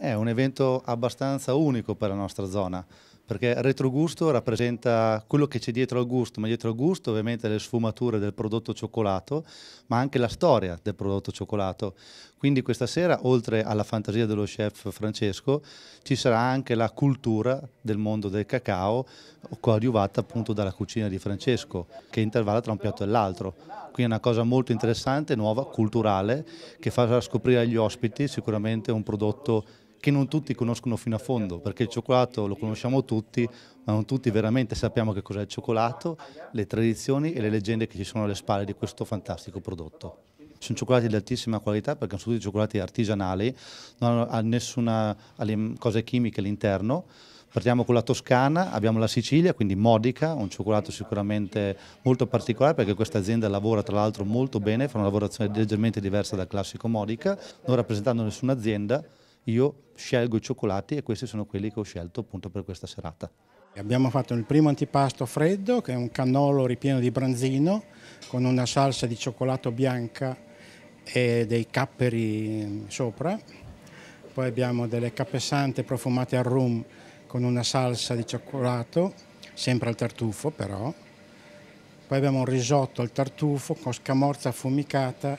È un evento abbastanza unico per la nostra zona, perché retrogusto rappresenta quello che c'è dietro al gusto, ma dietro al gusto ovviamente le sfumature del prodotto cioccolato, ma anche la storia del prodotto cioccolato. Quindi questa sera, oltre alla fantasia dello chef Francesco, ci sarà anche la cultura del mondo del cacao, coadiuvata appunto dalla cucina di Francesco, che intervalla tra un piatto e l'altro. Quindi è una cosa molto interessante, nuova, culturale, che farà scoprire agli ospiti sicuramente un prodotto che non tutti conoscono fino a fondo, perché il cioccolato lo conosciamo tutti, ma non tutti veramente sappiamo che cos'è il cioccolato, le tradizioni e le leggende che ci sono alle spalle di questo fantastico prodotto. Sono cioccolati di altissima qualità perché sono tutti cioccolati artigianali, non hanno nessuna cosa chimica all'interno. Partiamo con la Toscana, abbiamo la Sicilia, quindi Modica, un cioccolato sicuramente molto particolare perché questa azienda lavora tra l'altro molto bene, fa una lavorazione leggermente diversa dal classico Modica, non rappresentando nessuna azienda, io scelgo i cioccolati e questi sono quelli che ho scelto appunto per questa serata. Abbiamo fatto il primo antipasto freddo che è un cannolo ripieno di branzino con una salsa di cioccolato bianca e dei capperi sopra. Poi abbiamo delle capesante profumate al rum con una salsa di cioccolato, sempre al tartufo però. Poi abbiamo un risotto al tartufo con scamorza affumicata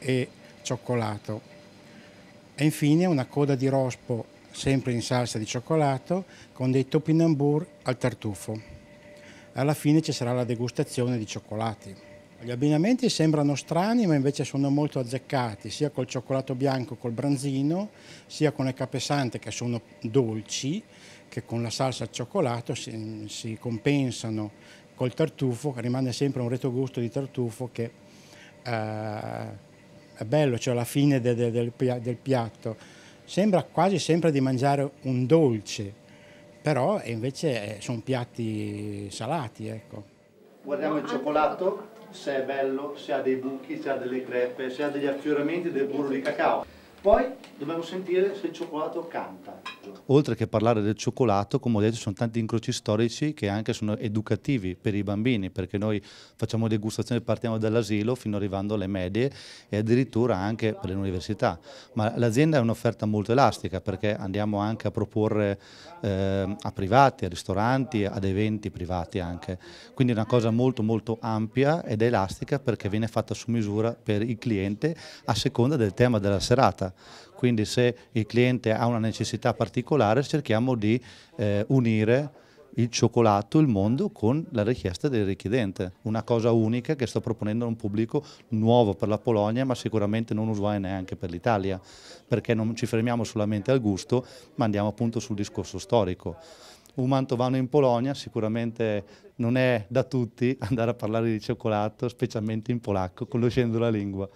e cioccolato. E infine una coda di rospo sempre in salsa di cioccolato con dei topinambur al tartufo. Alla fine ci sarà la degustazione di cioccolati. Gli abbinamenti sembrano strani ma invece sono molto azzeccati sia col cioccolato bianco col branzino sia con le capesante che sono dolci che con la salsa al cioccolato si, si compensano col tartufo rimane sempre un retrogusto di tartufo che eh, è bello, cioè la fine de, de, del, del piatto. Sembra quasi sempre di mangiare un dolce, però invece eh, sono piatti salati. Ecco. Guardiamo il cioccolato, se è bello, se ha dei buchi, se ha delle crepe, se ha degli affioramenti del burro di cacao. Poi dobbiamo sentire se il cioccolato canta. Oltre che parlare del cioccolato, come ho detto, ci sono tanti incroci storici che anche sono educativi per i bambini, perché noi facciamo degustazioni, partiamo dall'asilo fino arrivando alle medie e addirittura anche per le università. Ma l'azienda è un'offerta molto elastica perché andiamo anche a proporre eh, a privati, a ristoranti, ad eventi privati anche. Quindi è una cosa molto molto ampia ed elastica perché viene fatta su misura per il cliente a seconda del tema della serata quindi se il cliente ha una necessità particolare cerchiamo di eh, unire il cioccolato, il mondo con la richiesta del richiedente. Una cosa unica che sto proponendo a un pubblico nuovo per la Polonia, ma sicuramente non usuale neanche per l'Italia, perché non ci fermiamo solamente al gusto, ma andiamo appunto sul discorso storico. Un mantovano in Polonia sicuramente non è da tutti andare a parlare di cioccolato, specialmente in polacco, conoscendo la lingua.